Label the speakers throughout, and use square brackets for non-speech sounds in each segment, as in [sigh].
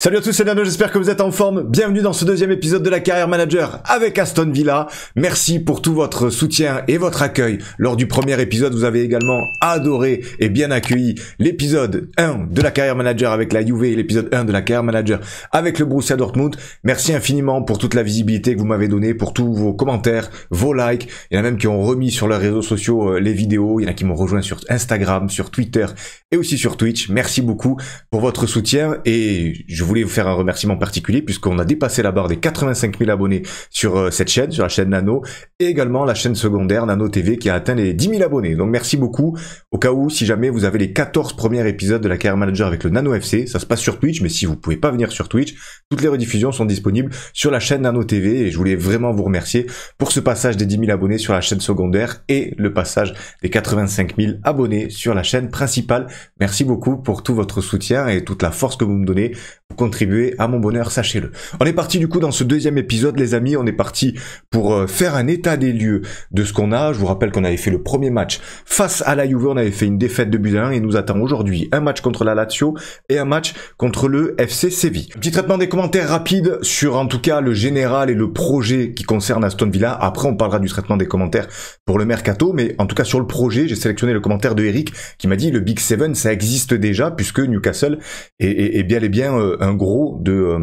Speaker 1: Salut à tous, c'est Nano, j'espère que vous êtes en forme. Bienvenue dans ce deuxième épisode de la carrière manager avec Aston Villa. Merci pour tout votre soutien et votre accueil. Lors du premier épisode, vous avez également adoré et bien accueilli l'épisode 1 de la carrière manager avec la UV et l'épisode 1 de la carrière manager avec le Borussia Dortmund. Merci infiniment pour toute la visibilité que vous m'avez donnée, pour tous vos commentaires, vos likes. Il y en a même qui ont remis sur leurs réseaux sociaux euh, les vidéos. Il y en a qui m'ont rejoint sur Instagram, sur Twitter et aussi sur Twitch. Merci beaucoup pour votre soutien et je vous je voulais vous faire un remerciement particulier puisqu'on a dépassé la barre des 85 000 abonnés sur euh, cette chaîne, sur la chaîne Nano, et également la chaîne secondaire Nano TV qui a atteint les 10 000 abonnés. Donc merci beaucoup. Au cas où, si jamais vous avez les 14 premiers épisodes de la carrière manager avec le Nano FC, ça se passe sur Twitch, mais si vous pouvez pas venir sur Twitch, toutes les rediffusions sont disponibles sur la chaîne Nano TV et je voulais vraiment vous remercier pour ce passage des 10 000 abonnés sur la chaîne secondaire et le passage des 85 000 abonnés sur la chaîne principale. Merci beaucoup pour tout votre soutien et toute la force que vous me donnez contribuer à mon bonheur, sachez-le. On est parti du coup dans ce deuxième épisode, les amis. On est parti pour euh, faire un état des lieux de ce qu'on a. Je vous rappelle qu'on avait fait le premier match face à la Juve. On avait fait une défaite de but et nous attend aujourd'hui un match contre la Lazio et un match contre le FC Séville. Petit traitement des commentaires rapides sur en tout cas le général et le projet qui concerne Aston Villa. Après, on parlera du traitement des commentaires pour le mercato, mais en tout cas sur le projet, j'ai sélectionné le commentaire de Eric qui m'a dit le Big Seven ça existe déjà puisque Newcastle est, bien et bien euh, un gros de, euh,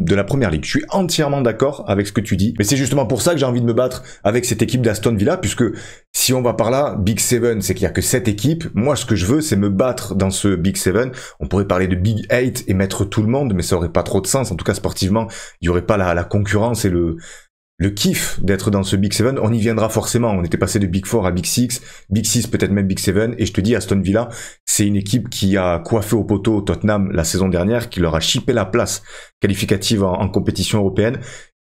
Speaker 1: de la première ligue. Je suis entièrement d'accord avec ce que tu dis, mais c'est justement pour ça que j'ai envie de me battre avec cette équipe d'Aston Villa, puisque si on va par là, Big Seven, c'est qu'il y a que cette équipe. Moi, ce que je veux, c'est me battre dans ce Big Seven. On pourrait parler de Big Eight et mettre tout le monde, mais ça aurait pas trop de sens. En tout cas, sportivement, il y aurait pas la, la concurrence et le, le kiff d'être dans ce Big Seven, on y viendra forcément. On était passé de Big Four à Big Six, Big Six peut-être même Big Seven. Et je te dis, Aston Villa, c'est une équipe qui a coiffé au poteau Tottenham la saison dernière, qui leur a chippé la place qualificative en, en compétition européenne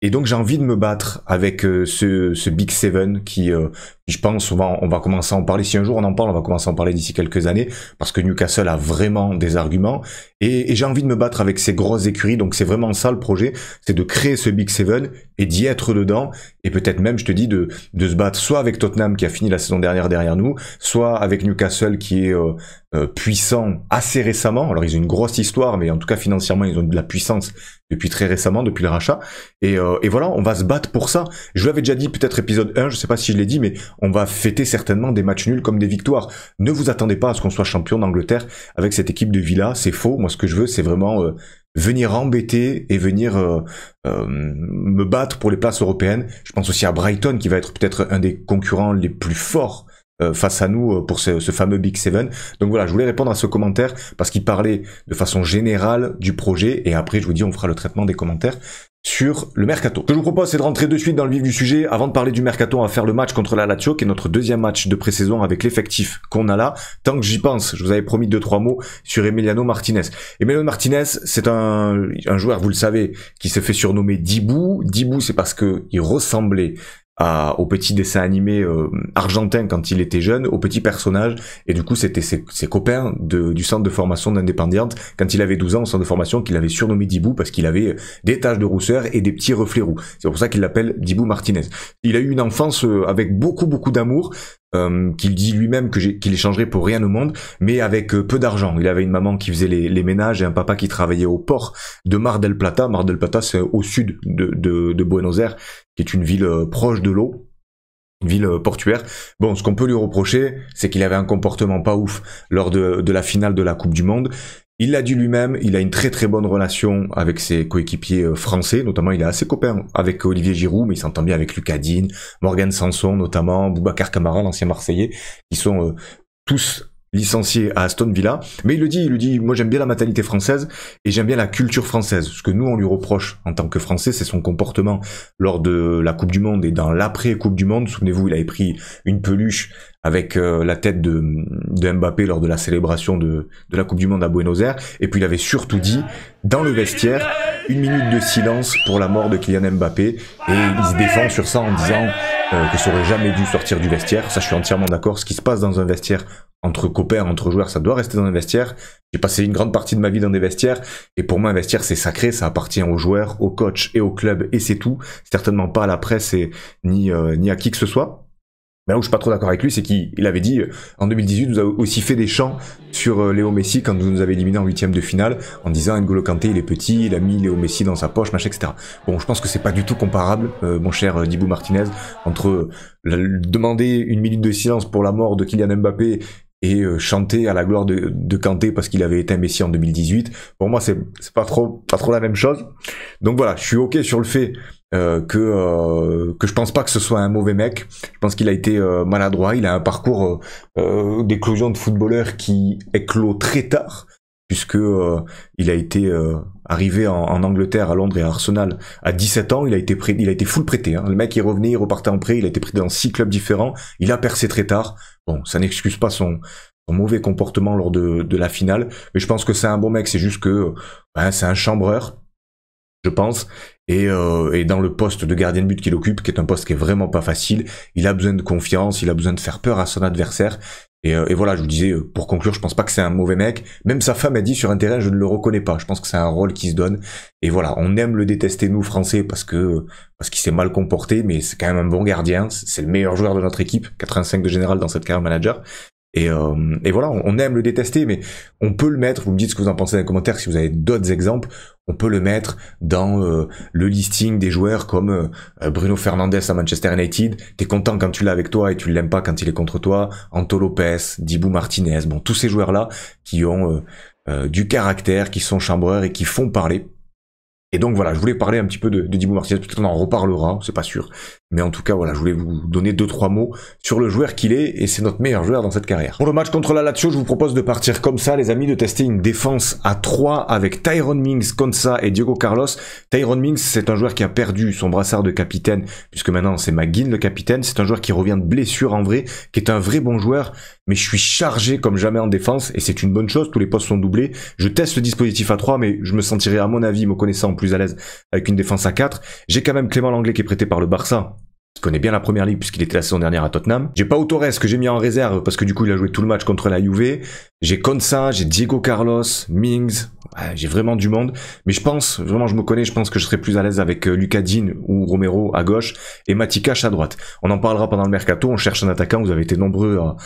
Speaker 1: et donc j'ai envie de me battre avec euh, ce, ce, Big Seven qui, euh, je pense, on va, on va commencer à en parler. Si un jour on en parle, on va commencer à en parler d'ici quelques années, parce que Newcastle a vraiment des arguments. Et, j'ai envie de me battre avec ces grosses écuries. Donc c'est vraiment ça le projet, c'est de créer ce Big Seven et d'y être dedans. Et peut-être même, je te dis, de, de se battre soit avec Tottenham qui a fini la saison dernière derrière nous, soit avec Newcastle qui est euh, puissant assez récemment. Alors ils ont une grosse histoire, mais en tout cas financièrement, ils ont de la puissance depuis très récemment, depuis le rachat. Euh, et, voilà, on va se battre pour ça. Je l'avais déjà dit, peut-être épisode 1, je sais pas si je l'ai dit, mais on va fêter certainement des matchs nuls comme des victoires. Ne vous attendez pas à ce qu'on soit champion d'Angleterre avec cette équipe de Villa, c'est faux. Moi, ce que je veux, c'est vraiment euh, venir embêter et venir euh, me battre pour les places européennes. Je pense aussi à Brighton, qui va être peut-être un des concurrents les plus forts euh, face à nous euh, pour ce, fameux Big Seven. Donc voilà, je voulais répondre à ce commentaire parce qu'il parlait de façon générale du projet et après je vous dis on fera le traitement des commentaires sur le mercato. Ce que je vous propose c'est de rentrer de suite dans le vif du sujet. Avant de parler du mercato, à faire le match contre la Lazio qui est notre deuxième match de pré-saison avec l'effectif qu'on a là. Tant que j'y pense, je vous avais promis deux trois mots sur Emiliano Martinez. Emiliano Martinez, c'est un, joueur, vous le savez, qui se fait surnommer Dibou. Dibou c'est parce que il ressemblait au petit dessin animé euh, argentin quand il était jeune, au petit personnage, et du coup c'était ses, copains de, du centre de formation d'indépendante, quand il avait 12 ans au centre de formation, qu'il avait surnommé Dibou parce qu'il avait des taches de rousseur et des petits reflets roux. C'est pour ça qu'il l'appelle Dibou Martinez. Il a eu une enfance euh, avec beaucoup beaucoup d'amour, euh, qu'il dit lui-même que qu'il échangerait pour rien au monde, mais avec euh, peu d'argent. Il avait une maman qui faisait les, ménages et un papa qui travaillait au port de Mar del Plata. Mar del Plata, c'est au sud de, Buenos Aires, qui est une ville euh, proche de l'eau, une ville portuaire. Bon, ce qu'on peut lui reprocher, c'est qu'il avait un comportement pas ouf lors de, de, la finale de la Coupe du Monde. Il l'a dit lui-même, il a une très très bonne relation avec ses coéquipiers euh, français, notamment il est assez copain avec Olivier Giroud, mais il s'entend bien avec Lucadine, Morgan Sanson notamment, Boubacar Camara, l'ancien Marseillais, qui sont euh, tous licencié à Aston Villa, mais il le dit, il le dit, moi j'aime bien la mentalité française et j'aime bien la culture française. Ce que nous on lui reproche en tant que Français, c'est son comportement lors de la Coupe du Monde et dans l'après Coupe du Monde. Souvenez-vous, il avait pris une peluche avec euh, la tête de, Mbappé lors de la célébration de la Coupe du Monde à Buenos Aires, et puis il avait surtout dit dans le vestiaire une minute de silence pour la mort de Kylian Mbappé et il se défend sur ça en disant euh, que ça aurait jamais dû sortir du vestiaire. Ça, je suis entièrement d'accord. Ce qui se passe dans un vestiaire entre copains, entre joueurs, ça doit rester dans un vestiaire. J'ai passé une grande partie de ma vie dans des vestiaires et pour moi, un vestiaire, c'est sacré. Ça appartient aux joueurs, aux coachs et au club et c'est tout. Certainement pas à la presse et ni, euh, ni à qui que ce soit. Mais là où je suis pas trop d'accord avec lui, c'est qu'il avait dit euh, en 2018, nous avons aussi fait des chants sur euh, Léo Messi quand nous avons éliminé en huitième de finale, en disant N'Golo Kanté il est petit, il a mis Léo Messi dans sa poche, machin, etc. Bon, je pense que c'est pas du tout comparable, euh, mon cher Dibou Martinez, entre demander une minute de silence pour la mort de Kylian Mbappé et chanter à la gloire de, de Kanté parce qu'il avait un Messi en 2018. Pour moi, c'est pas trop, pas trop la même chose. Donc voilà, je suis ok sur le fait euh, que euh, que je pense pas que ce soit un mauvais mec. Je pense qu'il a été euh, maladroit. Il a un parcours d'éclosion de footballeur qui éclot très tard, puisque il a été arrivé en, en, Angleterre, à Londres et à Arsenal à 17 ans. Il a été il a été full prêté. Hein. Le mec est revenu il repartait en prêt. Il a été prêté dans six clubs différents. Il a percé très tard. Bon, ça n'excuse pas son, mauvais comportement lors de, la finale, mais je pense que c'est un bon mec. C'est juste que ben, c'est un chambreur je pense. Euh, et, dans le poste de gardien de but qu'il occupe, qui est un poste qui est vraiment pas facile, il a besoin de confiance, il a besoin de faire peur à son adversaire. Et, euh, voilà, je vous disais, euh, pour conclure, je pense pas que c'est un mauvais mec. Même sa femme a dit sur un terrain, je ne le reconnais pas. Je pense que c'est un rôle qui se donne. Et voilà, on aime le détester, nous, Français, parce que parce qu'il s'est mal comporté, mais c'est quand même un bon gardien. C'est le meilleur joueur de notre équipe, 85 de général dans cette carrière manager. Euh, et, voilà, on aime le détester, mais on peut le mettre, vous me dites ce que vous en pensez dans les commentaires, si vous avez d'autres exemples, on peut le mettre dans euh, le listing des joueurs comme euh, Bruno Fernandez à Manchester United, t'es content quand tu l'as avec toi et tu l'aimes pas quand il est contre toi, Anto Lopez, Dibou Martinez, bon, tous ces joueurs-là qui ont du caractère, qui sont chambreurs et qui font parler. Et donc voilà, je voulais parler un petit peu de, Dibou Martinez, parce qu'on en reparlera, c'est pas sûr, mais en tout cas, voilà, je voulais vous donner deux trois mots sur le joueur qu'il est, et c'est notre meilleur joueur dans cette carrière. Pour le match contre la Lazio, je vous propose de partir comme ça, les amis, de tester une défense à 3 avec Tyron Mings, Konsa et Diego Carlos. Tyron Mings, c'est un joueur qui a perdu son brassard de capitaine, puisque maintenant c'est McGinn le capitaine. C'est un joueur qui revient de blessure en vrai, qui est un vrai bon joueur, mais je suis chargé comme jamais en défense, et c'est une bonne chose, tous les postes sont doublés. Je teste le dispositif à 3, mais je me sentirai à mon avis, me connaissant plus à l'aise avec une défense à 4. J'ai quand même Clément Langlais qui est prêté par le Barça je connais bien la première ligue puisqu'il était la saison dernière à Tottenham. J'ai pas Torres que j'ai mis en réserve parce que du coup il a joué tout le match contre la Juve. J'ai Konsa, j'ai Diego Carlos, Mings. j'ai vraiment du monde. Mais je pense, vraiment je me connais, je pense que je serais plus à l'aise avec euh, Lucas Dean ou Romero à gauche et Matikash à droite. On en parlera pendant le mercato, on cherche un attaquant, vous avez été nombreux à,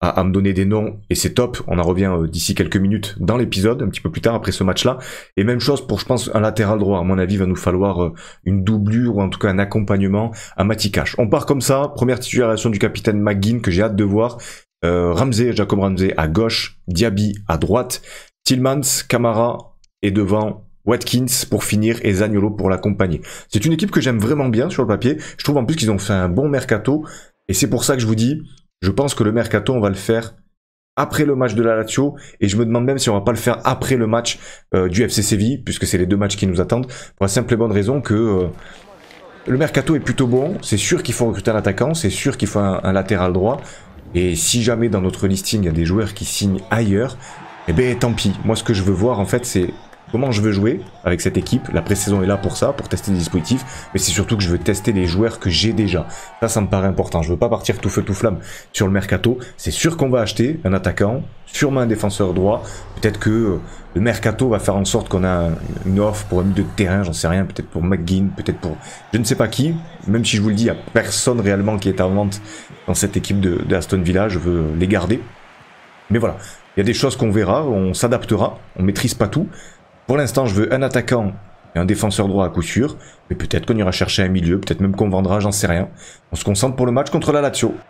Speaker 1: à, me donner des noms et c'est top. On en revient euh, d'ici quelques minutes dans l'épisode, un petit peu plus tard après ce match-là. Et même chose pour, je pense, un latéral droit. À mon avis, il va nous falloir euh, une doublure ou en tout cas un accompagnement à Matikash. On part comme ça. Première titularisation du capitaine McGinn que j'ai hâte de voir. Euh, Ramsey, Jacob Ramsey à gauche, Diaby à droite, Tillmans, Camara et devant Watkins pour finir et Zagnolo pour l'accompagner. C'est une équipe que j'aime vraiment bien sur le papier. Je trouve en plus qu'ils ont fait un bon mercato et c'est pour ça que je vous dis, je pense que le mercato, on va le faire après le match de la Lazio et je me demande même si on va pas le faire après le match euh, du FC Séville puisque c'est les deux matchs qui nous attendent pour la simple et bonne raison que euh, le mercato est plutôt bon, c'est sûr qu'il faut recruter un attaquant, c'est sûr qu'il faut un, un, latéral droit et si jamais dans notre listing il y a des joueurs qui signent ailleurs, eh ben tant pis. Moi ce que je veux voir en fait c'est comment je veux jouer avec cette équipe. La pré-saison est là pour ça, pour tester les dispositifs, mais c'est surtout que je veux tester les joueurs que j'ai déjà. Ça, ça me paraît important. Je veux pas partir tout feu tout flamme sur le mercato. C'est sûr qu'on va acheter un attaquant, sûrement un défenseur droit. Peut-être que euh, le mercato va faire en sorte qu'on a une offre pour un milieu de terrain, j'en sais rien, peut-être pour McGinn, peut-être pour je ne sais pas qui. Même si je vous le dis, il n'y a personne réellement qui est en vente dans cette équipe de, de Aston Villa. Je veux les garder. Mais voilà, il y a des choses qu'on verra, on s'adaptera, on maîtrise pas tout. Pour l'instant, je veux un attaquant et un défenseur droit à coup sûr. Mais peut-être qu'on ira chercher un milieu, peut-être même qu'on vendra, j'en sais rien. On se concentre pour le match contre la Lazio. «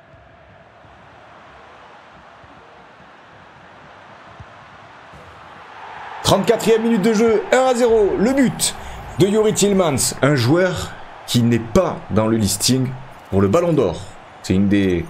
Speaker 1: 34e minute de jeu, 1 à 0, le but de Yuri Tillmans, un joueur qui n'est pas dans le listing pour le Ballon d'Or. C'est une des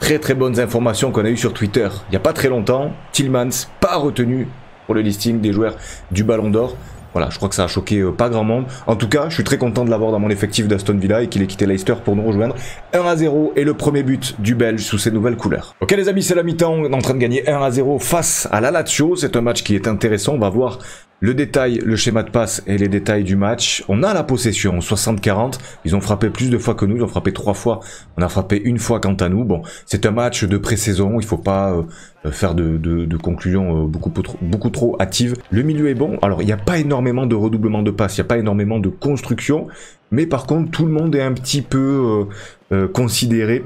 Speaker 1: très très bonnes informations qu'on a eues sur Twitter. Il n'y a pas très longtemps, Tillmans, pas retenu le listing des joueurs du Ballon d'Or. Voilà, je crois que ça a choqué euh, pas grand monde. En tout cas, je suis très content de l'avoir dans mon effectif d'Aston Villa et qu'il ait quitté Leicester pour nous rejoindre. 1 à 0 et le premier but du Belge sous ses nouvelles couleurs. Ok les amis, c'est la mi-temps, on est en train de gagner 1 à 0 face à la Lazio. C'est un match qui est intéressant, on va voir le détail, le schéma de passe et les détails du match. On a la possession, 60-40. Ils ont frappé plus de fois que nous, ils ont frappé trois fois. On a frappé une fois quant à nous. Bon, c'est un match de pré-saison, il faut pas euh, euh, faire de, de, conclusions beaucoup, beaucoup trop hâtive. Le milieu est bon. Alors, il n'y a pas énormément de redoublement de passe. il n'y a pas énormément de construction. Mais par contre, tout le monde est un petit peu euh, considéré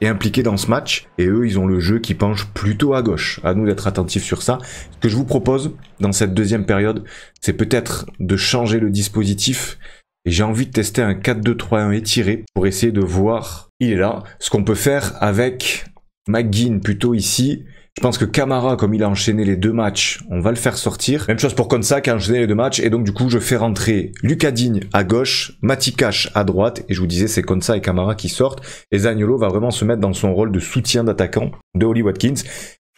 Speaker 1: est impliqué dans ce match. Et eux, ils ont le jeu qui penche plutôt à gauche. À nous d'être attentifs sur ça. Ce que je vous propose dans cette deuxième période, c'est peut-être de changer le dispositif. Et j'ai envie de tester un 4-2-3-1 étiré pour essayer de voir, il est là, ce qu'on peut faire avec McGinn plutôt ici je pense que Camara, comme il a enchaîné les deux matchs, on va le faire sortir. Même chose pour Konsa qui a enchaîné les deux matchs. Et donc du coup, je fais rentrer Lucadine à gauche, Matikash à droite. Et je vous disais, c'est Konsa et Kamara qui sortent. Et Zagnolo va vraiment se mettre dans son rôle de soutien d'attaquant de Holly Watkins.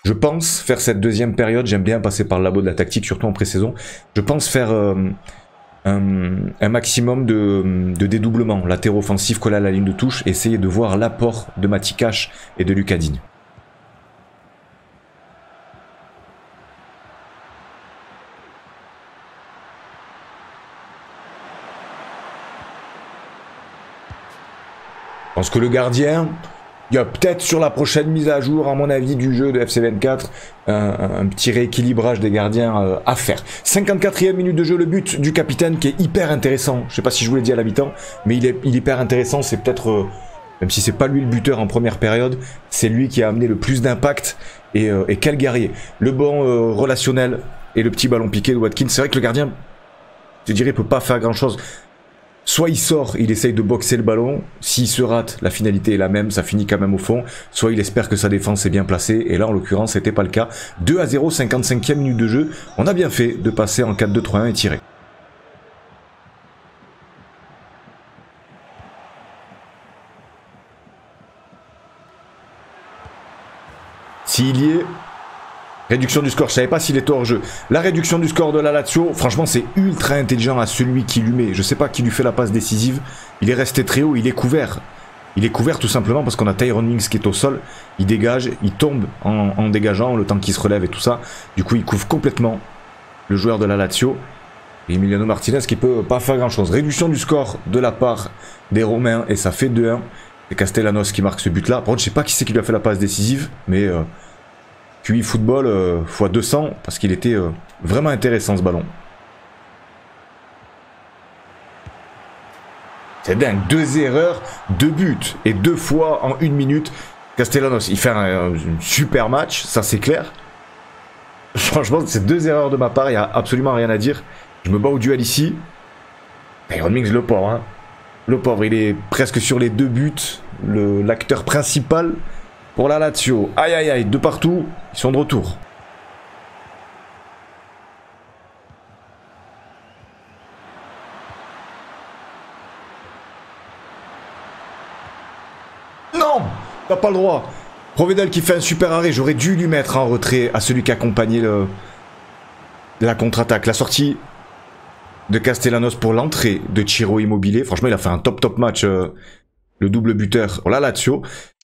Speaker 1: Je pense faire cette deuxième période, j'aime bien passer par le labo de la tactique, surtout en pré-saison. Je pense faire euh, un, maximum de, dédoublement, latéro offensif, coller à la ligne de touche, essayer de voir l'apport de Matikash et de Lucadine. Je pense que le gardien, il y a peut-être sur la prochaine mise à jour, à mon avis, du jeu de FC24, un, petit rééquilibrage des gardiens euh, à faire. 54e minute de jeu, le but du capitaine qui est hyper intéressant. Je sais pas si je vous l'ai dit à l'habitant, mais il est, il est, hyper intéressant. C'est peut-être, euh, même si c'est pas lui le buteur en première période, c'est lui qui a amené le plus d'impact. Et, euh, quel guerrier. Le banc relationnel et le petit ballon piqué de Watkins. C'est vrai que le gardien, je dirais, peut pas faire grand-chose soit il sort, il essaye de boxer le ballon, s'il se rate, la finalité est la même, ça finit quand même au fond, soit il espère que sa défense est bien placée, et là en l'occurrence c'était pas le cas. 2 à 0, 55e minute de jeu, on a bien fait de passer en 4-2-3-1 et tirer. S'il y est, Réduction du score, je ne savais pas s'il est hors jeu. La réduction du score de la Lazio, franchement, c'est ultra intelligent à celui qui lui met. Je sais pas qui lui fait la passe décisive. Il est resté très haut, il est couvert. Il est couvert tout simplement parce qu'on a Tyron Wings qui est au sol. Il dégage, il tombe en, dégageant, le temps qu'il se relève et tout ça. Du coup, il couvre complètement le joueur de la Lazio. Et Emiliano Martinez qui peut pas faire grand chose. Réduction du score de la part des Romains et ça fait 2-1. Castellanos qui marque ce but là. Par contre, je sais pas qui c'est qui lui a fait la passe décisive, mais. Euh, QI football euh, x 200 parce qu'il était euh, vraiment intéressant ce ballon. C'est dingue, deux erreurs, deux buts et deux fois en une minute. Castellanos, il fait un, super match, ça c'est clair. [laughs] Franchement, c'est deux erreurs de ma part, il n'y a absolument rien à dire. Je me bats au duel ici. Iron Mings, le pauvre. Hein. Le pauvre, il est presque sur les deux buts. L'acteur principal pour la Lazio. Aïe aïe aïe, de partout, ils sont de retour. Non T'as pas le droit Provedel qui fait un super arrêt, j'aurais dû lui mettre en retrait à celui qui accompagnait le... la contre-attaque. La sortie de Castellanos pour l'entrée de Chiro Immobilier. Franchement, il a fait un top top match, euh, le double buteur. Oh la Lazio.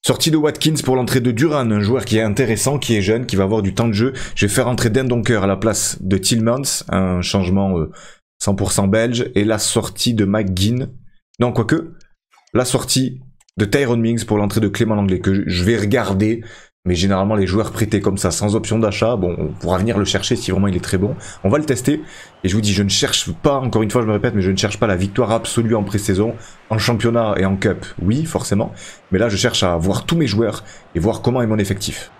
Speaker 1: Sortie de Watkins pour l'entrée de Duran, un joueur qui est intéressant, qui est jeune, qui va avoir du temps de jeu. Je vais faire entrer Donker à la place de Tillmans, un changement 100% euh, belge. Et la sortie de McGinn, non quoique, la sortie de Tyrone Mings pour l'entrée de Clément Langlais, que je vais regarder mais généralement, les joueurs prêtés comme ça, sans option d'achat, bon, on pourra venir le chercher si vraiment il est très bon. On va le tester. Et je vous dis, je ne cherche pas, encore une fois, je me répète, mais je ne cherche pas la victoire absolue en pré-saison, en championnat et en cup. Oui, forcément. Mais là, je cherche à voir tous mes joueurs et voir comment est mon effectif.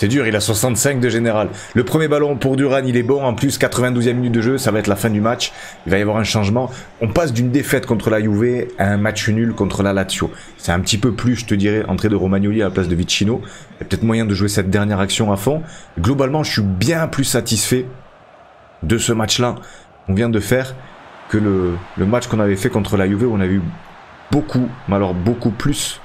Speaker 1: C'est dur, il a 65 de général. Le premier ballon pour Duran, il est bon. En plus, 92e minute de jeu, ça va être la fin du match. Il va y avoir un changement. On passe d'une défaite contre la Juve à un match nul contre la Lazio. C'est un petit peu plus, je te dirais, entrée de Romagnoli à la place de Vicino. Il y a peut-être moyen de jouer cette dernière action à fond. Globalement, je suis bien plus satisfait de ce match-là qu'on vient de faire que le, match qu'on avait fait contre la Juve où on a eu beaucoup, mais alors beaucoup plus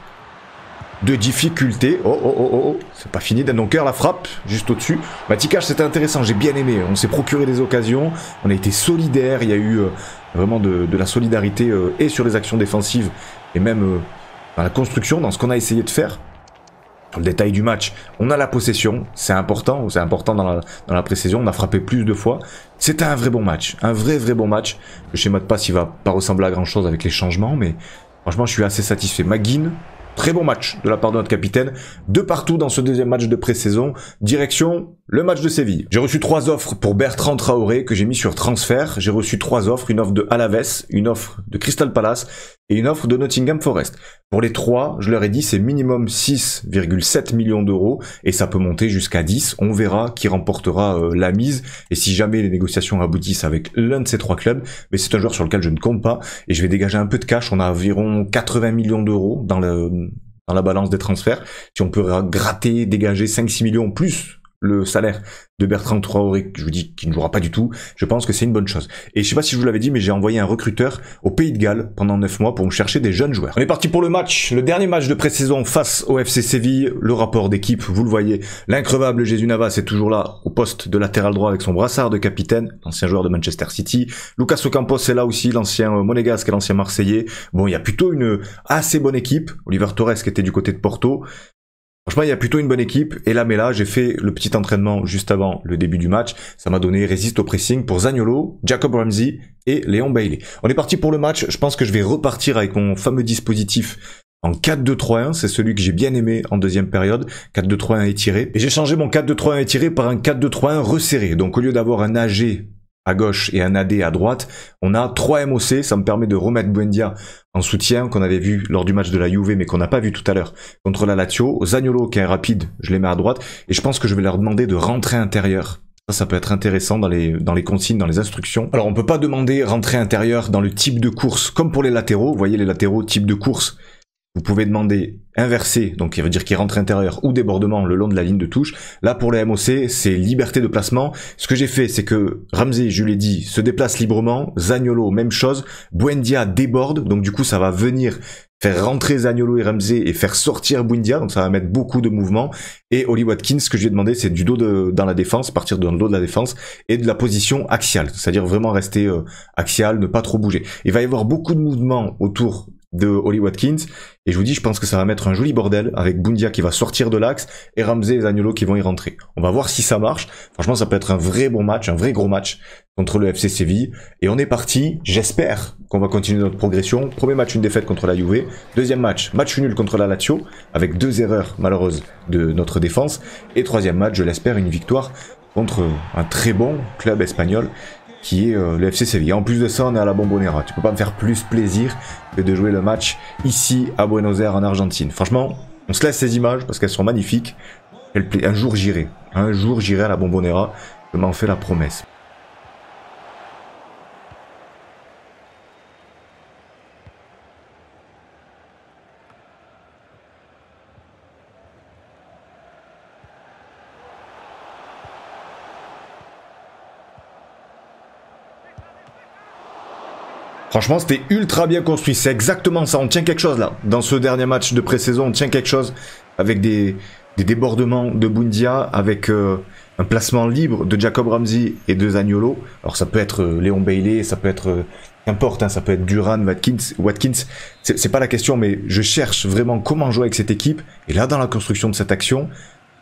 Speaker 1: de difficulté. Oh, oh, oh, oh, oh, c'est pas fini. coeur la frappe, juste au-dessus. Matikash, c'était intéressant, j'ai bien aimé. On s'est procuré des occasions, on a été solidaire. Il y a eu euh, vraiment de, la solidarité euh, et sur les actions défensives et même euh, dans la construction, dans ce qu'on a essayé de faire. Sur le détail du match, on a la possession, c'est important, c'est important dans la, précision, on a frappé plus de fois. C'était un vrai bon match, un vrai vrai bon match. Le schéma de passe, il va pas ressembler à grand chose avec les changements, mais franchement, je suis assez satisfait. McGinn, Très bon match de la part de notre capitaine, de partout dans ce deuxième match de pré-saison, direction le match de Séville. J'ai reçu trois offres pour Bertrand Traoré que j'ai mis sur transfert. J'ai reçu trois offres, une offre de Alaves, une offre de Crystal Palace et une offre de Nottingham Forest. Pour les trois, je leur ai dit c'est minimum 6,7 millions d'euros et ça peut monter jusqu'à 10. On verra qui remportera euh, la mise et si jamais les négociations aboutissent avec l'un de ces trois clubs, mais c'est un joueur sur lequel je ne compte pas et je vais dégager un peu de cash. On a environ 80 millions d'euros dans le dans la balance des transferts. Si on peut gratter, dégager 5-6 millions en plus le salaire de Bertrand Traoré, je vous dis qu'il ne jouera pas du tout, je pense que c'est une bonne chose. Et je sais pas si je vous l'avais dit, mais j'ai envoyé un recruteur au Pays de Galles pendant 9 mois pour me chercher des jeunes joueurs. On est parti pour le match, le dernier match de pré-saison face au FC Séville, le rapport d'équipe, vous le voyez, l'increvable Jésus Navas est toujours là au poste de latéral droit avec son brassard de capitaine, l'ancien joueur de Manchester City, Lucas Ocampos est là aussi, l'ancien Monégasque et l'ancien Marseillais, bon il y a plutôt une assez bonne équipe, Oliver Torres qui était du côté de Porto, Franchement, il y a plutôt une bonne équipe. Et là, mais là, j'ai fait le petit entraînement juste avant le début du match. Ça m'a donné résiste au pressing pour Zagnolo, Jacob Ramsey et Léon Bailey. On est parti pour le match. Je pense que je vais repartir avec mon fameux dispositif en 4-2-3-1, c'est celui que j'ai bien aimé en deuxième période, 4-2-3-1 étiré. Et j'ai changé mon 4-2-3-1 étiré par un 4-2-3-1 resserré. Donc au lieu d'avoir un AG à gauche et un AD à droite. On a 3 MOC, ça me permet de remettre Buendia en soutien qu'on avait vu lors du match de la Juve mais qu'on n'a pas vu tout à l'heure contre la Lazio. Zagnolo qui est rapide, je les mets à droite et je pense que je vais leur demander de rentrer intérieur. Ça, ça peut être intéressant dans les, dans les consignes, dans les instructions. Alors on peut pas demander rentrer intérieur dans le type de course comme pour les latéraux. Vous voyez les latéraux, type de course vous pouvez demander inversé, donc il veut dire qu'il rentre intérieur ou débordement le long de la ligne de touche. Là pour les MOC, c'est liberté de placement. Ce que j'ai fait, c'est que Ramsey, je l'ai dit, se déplace librement. Zagnolo, même chose. Buendia déborde, donc du coup ça va venir faire rentrer Zagnolo et Ramsey et faire sortir Buendia, donc ça va mettre beaucoup de mouvement. Et Oli Watkins, ce que je lui ai demandé, c'est du dos de, dans la défense, partir dans le dos de la défense et de la position axiale, c'est-à-dire vraiment rester euh, axial, ne pas trop bouger. Il va y avoir beaucoup de mouvements autour de Holly Watkins. Et je vous dis, je pense que ça va mettre un joli bordel avec Bundia qui va sortir de l'axe et Ramsey et Zagnolo qui vont y rentrer. On va voir si ça marche. Franchement, ça peut être un vrai bon match, un vrai gros match contre le FC Séville. Et on est parti. J'espère qu'on va continuer notre progression. Premier match, une défaite contre la Juve. Deuxième match, match nul contre la Lazio avec deux erreurs malheureuses de notre défense. Et troisième match, je l'espère, une victoire contre un très bon club espagnol qui est euh, le FC Séville. En plus de ça, on est à la Bombonera. Tu peux pas me faire plus plaisir que de jouer le match ici à Buenos Aires en Argentine. Franchement, on se laisse ces images parce qu'elles sont magnifiques. Un jour j'irai. Un jour j'irai à la Bombonera. Je m'en fais la promesse. Franchement, c'était ultra bien construit. C'est exactement ça. On tient quelque chose là. Dans ce dernier match de pré-saison, on tient quelque chose avec des, débordements de Bundia, avec euh, un placement libre de Jacob Ramsey et de Zaniolo. Alors ça peut être euh, Léon Bailey, ça peut être qu'importe, euh, hein. ça peut être Duran, Watkins. Watkins, c'est pas la question, mais je cherche vraiment comment jouer avec cette équipe. Et là, dans la construction de cette action,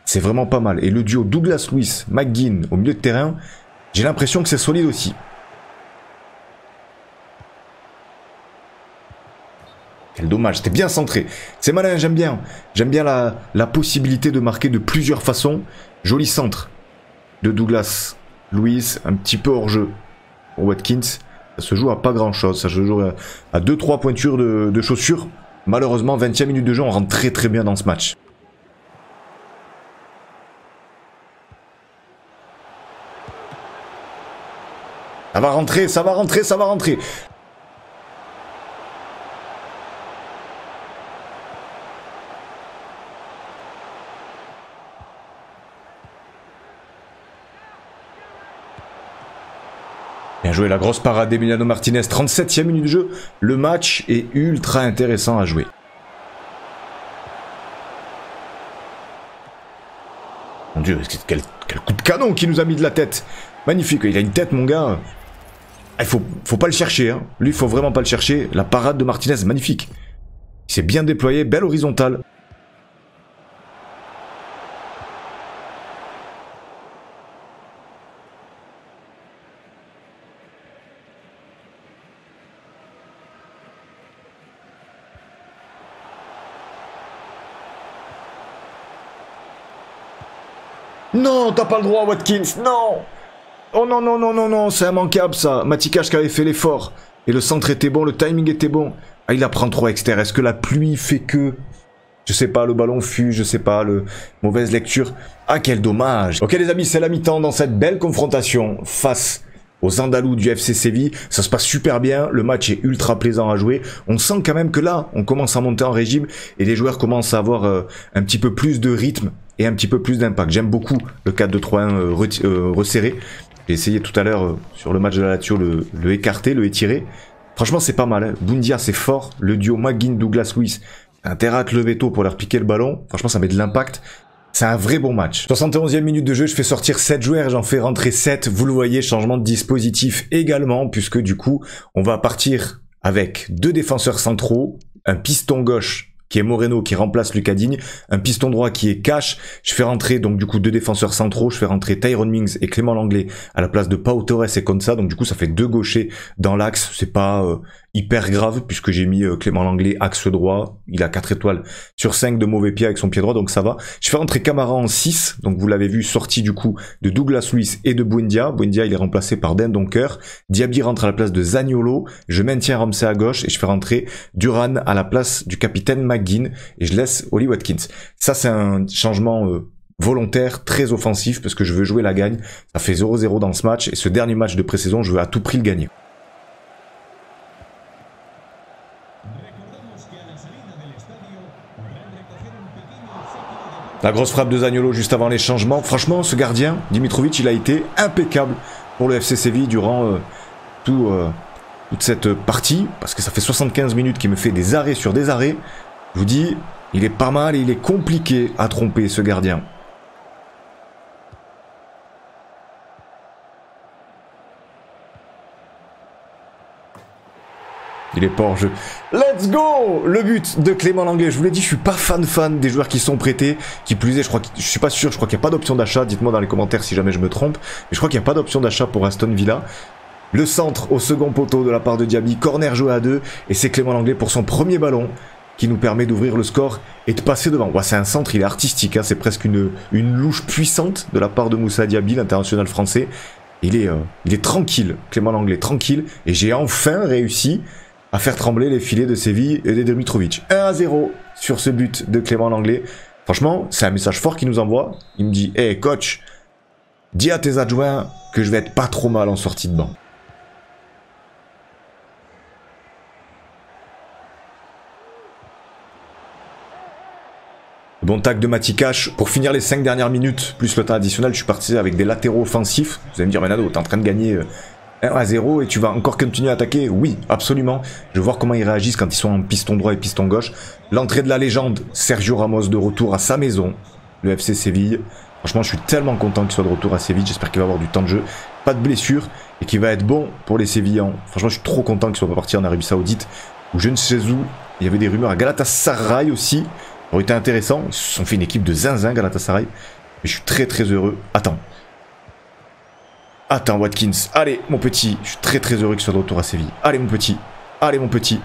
Speaker 1: c'est vraiment pas mal. Et le duo Douglas louis McGinn au milieu de terrain, j'ai l'impression que c'est solide aussi. dommage, c'était bien centré. C'est malin, j'aime bien. J'aime bien la, possibilité de marquer de plusieurs façons. Joli centre de Douglas. Louis, un petit peu hors jeu. Watkins, ça se joue à pas grand chose. Ça se joue à 2-3 pointures de, de chaussures. Malheureusement, 20 e minute de jeu, on rentre très très bien dans ce match. Ça va rentrer, ça va rentrer, ça va rentrer. Bien joué, la grosse parade d'Emiliano Martinez, 37 ème minute de jeu. Le match est ultra intéressant à jouer. Mon dieu, quel, coup de canon qui nous a mis de la tête. Magnifique, il a une tête mon gars. Il faut, faut pas le chercher, hein. lui il faut vraiment pas le chercher. La parade de Martinez, magnifique. Il s'est bien déployé, belle horizontale. t'as pas le droit, Watkins, non Oh non, non, non, non, non, c'est immanquable ça. Matikash qui avait fait l'effort. Et le centre était bon, le timing était bon. Ah, il apprend trop externe. Est-ce que la pluie fait que... Je sais pas, le ballon fut, je sais pas, le mauvaise lecture. Ah, quel dommage. Ok les amis, c'est la mi-temps dans cette belle confrontation face aux Andalous du FC Séville. Ça se passe super bien, le match est ultra plaisant à jouer. On sent quand même que là, on commence à monter en régime et les joueurs commencent à avoir euh, un petit peu plus de rythme et un petit peu plus d'impact. J'aime beaucoup le 4-2-3-1 euh, euh, resserré. J'ai essayé tout à l'heure euh, sur le match de la Lazio le, le écarter, le étirer. Franchement, c'est pas mal. Hein. Bundia, c'est fort. Le duo McGinn, Douglas Lewis. un à le veto pour leur piquer le ballon. Franchement, ça met de l'impact. C'est un vrai bon match. 71e minute de jeu, je fais sortir 7 joueurs, j'en fais rentrer 7. Vous le voyez, changement de dispositif également, puisque du coup, on va partir avec deux défenseurs centraux, un piston gauche qui est Moreno, qui remplace Lucas un piston droit qui est Cash, je fais rentrer donc du coup deux défenseurs centraux, je fais rentrer Tyrone Mings et Clément Langlais à la place de Pau Torres et ça donc du coup ça fait deux gauchers dans l'axe, c'est pas euh, hyper grave puisque j'ai mis euh, Clément Langlais axe droit, il a 4 étoiles sur 5 de mauvais pied avec son pied droit donc ça va. Je fais rentrer Camara en 6, donc vous l'avez vu sorti du coup de Douglas Luiz et de Buendia. Buendia il est remplacé par Donker Diaby rentre à la place de Zaniolo je maintiens Ramsey à gauche et je fais rentrer Duran à la place du capitaine McGinn et je laisse Oli Watkins. Ça c'est un changement euh, volontaire, très offensif, parce que je veux jouer la gagne. Ça fait 0-0 dans ce match, et ce dernier match de pré-saison, je veux à tout prix le gagner. La grosse frappe de Zagnolo juste avant les changements. Franchement, ce gardien, Dimitrovic, il a été impeccable pour le FC Séville durant euh, euh, toute cette partie. Parce que ça fait 75 minutes qu'il me fait des arrêts sur des arrêts. Je vous dis, il est pas mal et il est compliqué à tromper ce gardien. Il est pas en jeu. Let's go Le but de Clément Langlais. Je vous l'ai dit, je suis pas fan fan des joueurs qui sont prêtés. Qui plus est, je crois je suis pas sûr, je crois qu'il n'y a pas d'option d'achat. Dites-moi dans les commentaires si jamais je me trompe. Mais je crois qu'il n'y a pas d'option d'achat pour Aston Villa. Le centre au second poteau de la part de Diaby, corner joué à deux. Et c'est Clément Langlais pour son premier ballon qui nous permet d'ouvrir le score et de passer devant. Ouais, c'est un centre, il est artistique, hein. c'est presque une, une louche puissante de la part de Moussa Diaby, l'international français. Il est, euh, il est tranquille, Clément Langlais, tranquille. Et j'ai enfin réussi à faire trembler les filets de Séville et de Dimitrovic. 1 à 0 sur ce but de Clément Langlais. Franchement, c'est un message fort qu'il nous envoie. Il me dit, hé eh, coach, dis à tes adjoints que je vais être pas trop mal en sortie de banc. Bon tac de cash Pour finir les 5 dernières minutes, plus le temps additionnel, je suis parti avec des latéraux offensifs. Vous allez me dire, tu t'es en train de gagner euh, 1 à 0 et tu vas encore continuer à attaquer Oui, absolument. Je veux voir comment ils réagissent quand ils sont en piston droit et piston gauche. L'entrée de la légende, Sergio Ramos de retour à sa maison, le FC Séville. Franchement, je suis tellement content qu'il soit de retour à Séville. J'espère qu'il va avoir du temps de jeu, pas de blessure et qu'il va être bon pour les Sévillans. Franchement, je suis trop content qu'il soit pas parti en Arabie Saoudite ou je ne sais où. Il y avait des rumeurs à Galatasaray aussi. Ça aurait été intéressant. Ils se sont fait une équipe de zinzin Galatasaray. Mais je suis très très heureux. Attends, Attends, Watkins. Allez, mon petit. Je suis très très heureux que soit de retour à Séville. Allez, mon petit. Allez, mon petit.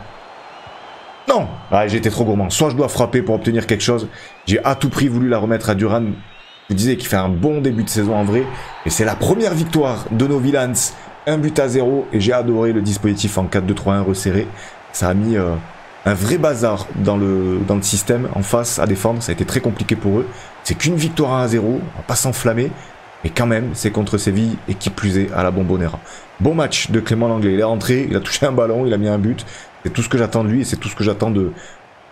Speaker 1: Non Ah, j'étais trop gourmand. Soit je dois frapper pour obtenir quelque chose. J'ai à tout prix voulu la remettre à Duran. Je vous disais qu'il fait un bon début de saison en vrai. Et c'est la première victoire de nos Villans. Un but à zéro. Et j'ai adoré le dispositif en 4-2-3-1 resserré. Ça a mis euh, un vrai bazar dans le, dans le système en face à défendre. Ça a été très compliqué pour eux. C'est qu'une victoire à 1-0. On va pas s'enflammer. Et quand même, c'est contre Séville et qui plus est à la Bombonera. Bon match de Clément Langlais. Il est rentré, il a touché un ballon, il a mis un but. C'est tout ce que j'attends de lui et c'est tout ce que j'attends de,